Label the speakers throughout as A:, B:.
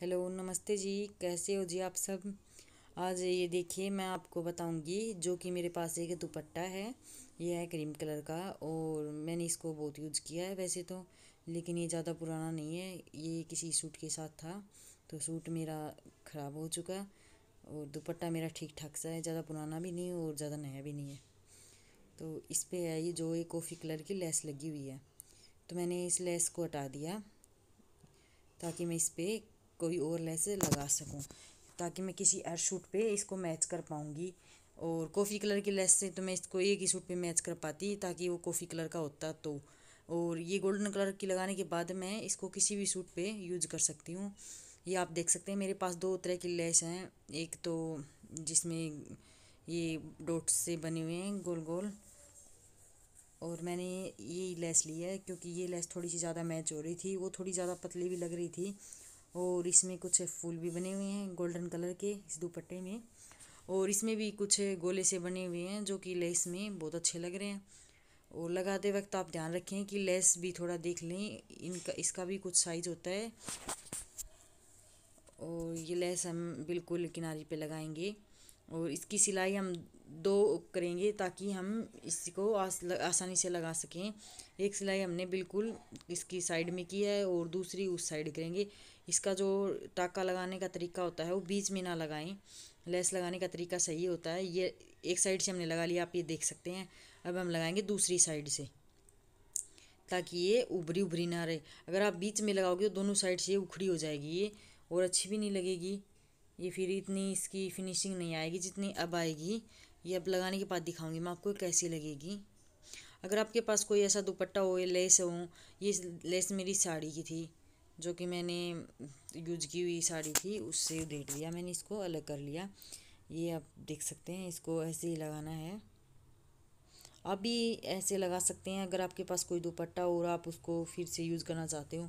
A: hello नमस्ते जी कैसे हो जी आप सब आज ये देखिए मैं आपको बताऊंगी जो कि मेरे पास एक दुपट्टा है ये है क्रीम कलर का और मैंने इसको बहुत यूज़ किया है वैसे तो लेकिन ये ज़्यादा पुराना नहीं है ये किसी सूट के साथ था तो सूट मेरा ख़राब हो चुका और दुपट्टा मेरा ठीक ठाक सा है ज़्यादा पुराना भी नहीं और ज़्यादा नया भी नहीं है तो इस पर है ये जो एक कॉफ़ी कलर की लेस लगी हुई है तो मैंने इस लेस को हटा दिया ताकि मैं इस पर कोई और लेस लगा सकूँ ताकि मैं किसी और शूट पे इसको मैच कर पाऊँगी और कॉफ़ी कलर की लेस से तो मैं इसको एक ही सूट पे मैच कर पाती ताकि वो कॉफ़ी कलर का होता तो और ये गोल्डन कलर की लगाने के बाद मैं इसको किसी भी सूट पे यूज कर सकती हूँ ये आप देख सकते हैं मेरे पास दो तरह की लेस हैं एक तो जिसमें ये डॉट्स से बने हुए हैं गोल गोल और मैंने ये लेस ली है क्योंकि ये लेस थोड़ी सी ज़्यादा मैच हो रही थी वो थोड़ी ज़्यादा पतली भी लग रही थी और इसमें कुछ फूल भी बने हुए हैं गोल्डन कलर के इस दुपट्टे में और इसमें भी कुछ गोले से बने हुए हैं जो कि लेस में बहुत अच्छे लग रहे हैं और लगाते वक्त आप ध्यान रखें कि लेस भी थोड़ा देख लें इनका इसका भी कुछ साइज होता है और ये लेस हम बिल्कुल किनारे पे लगाएंगे और इसकी सिलाई हम दो करेंगे ताकि हम इसको आसानी से लगा सकें एक सिलाई हमने बिल्कुल इसकी साइड में की है और दूसरी उस साइड करेंगे इसका जो टाका लगाने का तरीका होता है वो बीच में ना लगाएं लेस लगाने का तरीका सही होता है ये एक साइड से हमने लगा लिया आप ये देख सकते हैं अब हम लगाएंगे दूसरी साइड से ताकि ये उभरी उभरी ना रहे अगर आप बीच में लगाओगे तो दोनों साइड से ये उखड़ी हो जाएगी ये और अच्छी भी नहीं लगेगी ये फिर इतनी इसकी फिनिशिंग नहीं आएगी जितनी अब आएगी ये अब लगाने के बाद दिखाऊंगी मैं आपको कैसी लगेगी अगर आपके पास कोई ऐसा दुपट्टा हो या लेस हो ये लेस मेरी साड़ी की थी जो कि मैंने यूज की हुई साड़ी थी उससे देख लिया मैंने इसको अलग कर लिया ये आप देख सकते हैं इसको ऐसे ही लगाना है आप भी ऐसे लगा सकते हैं अगर आपके पास कोई दुपट्टा हो और आप उसको फिर से यूज़ करना चाहते हो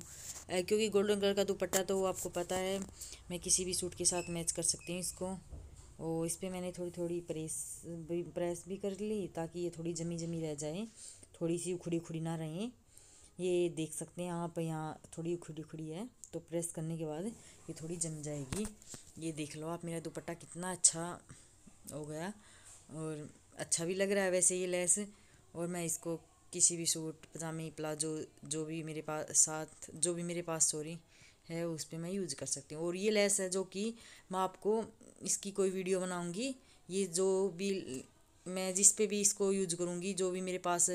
A: क्योंकि गोल्डन कलर का दुपट्टा तो आपको पता है मैं किसी भी सूट के साथ मैच कर सकती हूँ इसको और इस पर मैंने थोड़ी थोड़ी प्रेस भी प्रेस भी कर ली ताकि ये थोड़ी जमी जमी रह जाए थोड़ी सी उखड़ी उखड़ी ना रहें ये देख सकते हैं आप यहाँ थोड़ी उखड़ी उखड़ी है तो प्रेस करने के बाद ये थोड़ी जम जाएगी ये देख लो आप मेरा दुपट्टा कितना अच्छा हो गया और अच्छा भी लग रहा है वैसे ये लैस और मैं इसको किसी भी सूट पजामे प्लाजो जो भी मेरे पास साथ जो भी मेरे पास सॉरी है उस पर मैं यूज कर सकती हूँ और ये लेस है जो कि मैं आपको इसकी कोई वीडियो बनाऊँगी ये जो भी मैं जिस पे भी इसको यूज करूँगी जो भी मेरे पास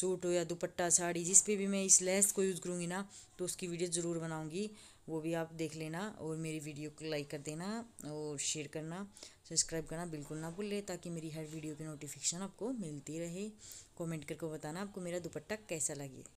A: सूट हो या दुपट्टा साड़ी जिस पे भी मैं इस लेस को यूज करूँगी ना तो उसकी वीडियो ज़रूर बनाऊँगी वो भी आप देख लेना और मेरी वीडियो को लाइक कर देना और शेयर करना सब्सक्राइब करना बिल्कुल ना भूल ताकि मेरी हर वीडियो की नोटिफिकेशन आपको मिलती रहे कमेंट करके बताना आपको मेरा दुपट्टा कैसा लगे